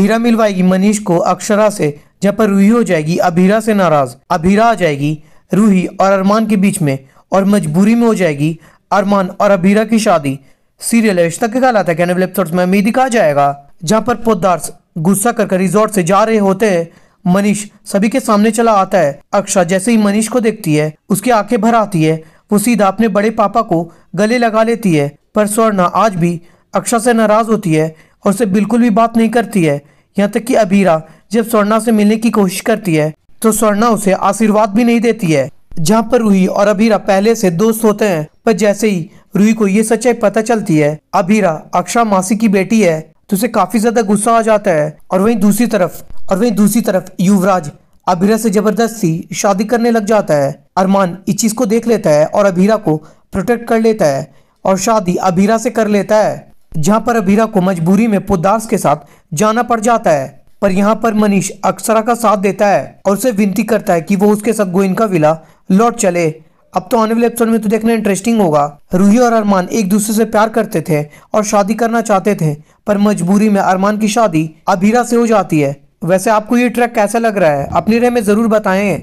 हीरा मिलवाएगी मनीष को अक्षरा से जहाँ पर रूही हो जाएगी अभीरा से नाराज अभीरा आ जाएगी रूही और अरमान के बीच में और मजबूरी में हो जाएगी अरमान और अभीरा की शादी सीरियल कहलाता है कहने में जाएगा जहाँ पर पोदार्स गुस्सा कर कर से जा रहे होते हैं मनीष सभी के सामने चला आता है अक्षरा जैसे ही मनीष को देखती है उसकी आंखें भर आती है वो सीधा अपने बड़े पापा को गले लगा लेती है पर स्वर्णा आज भी अक्षरा से नाराज होती है और उसे बिल्कुल भी बात नहीं करती है यहाँ तक कि अबीरा जब स्वर्णा से मिलने की कोशिश करती है तो स्वर्णा उसे आशीर्वाद भी नहीं देती है जहाँ पर रूही और अबीरा पहले से दोस्त होते हैं पर जैसे ही रूही को ये सच्चाई पता चलती है अबीरा अक्षरा मासी की बेटी है तो उसे काफी ज्यादा गुस्सा आ जाता है और वहीं दूसरी तरफ और वहीं दूसरी तरफ युवराज अबीरा से जबरदस्ती शादी करने लग जाता है अरमान इस चीज को देख लेता है और अबीरा को प्रोटेक्ट कर लेता है और शादी अबीरा से कर लेता है जहाँ पर अभीरा को मजबूरी में पोदास के साथ जाना पड़ जाता है पर यहाँ पर मनीष अक्सरा का साथ देता है और उसे विनती करता है कि वो उसके साथ गोइनका विला लौट चले अब तो आने वाले एपिसोड में तो देखना इंटरेस्टिंग होगा रूही और अरमान एक दूसरे से प्यार करते थे और शादी करना चाहते थे पर मजबूरी में अरमान की शादी अभीरा से हो जाती है वैसे आपको ये ट्रैक कैसा लग रहा है अपनी राय में जरूर बताएं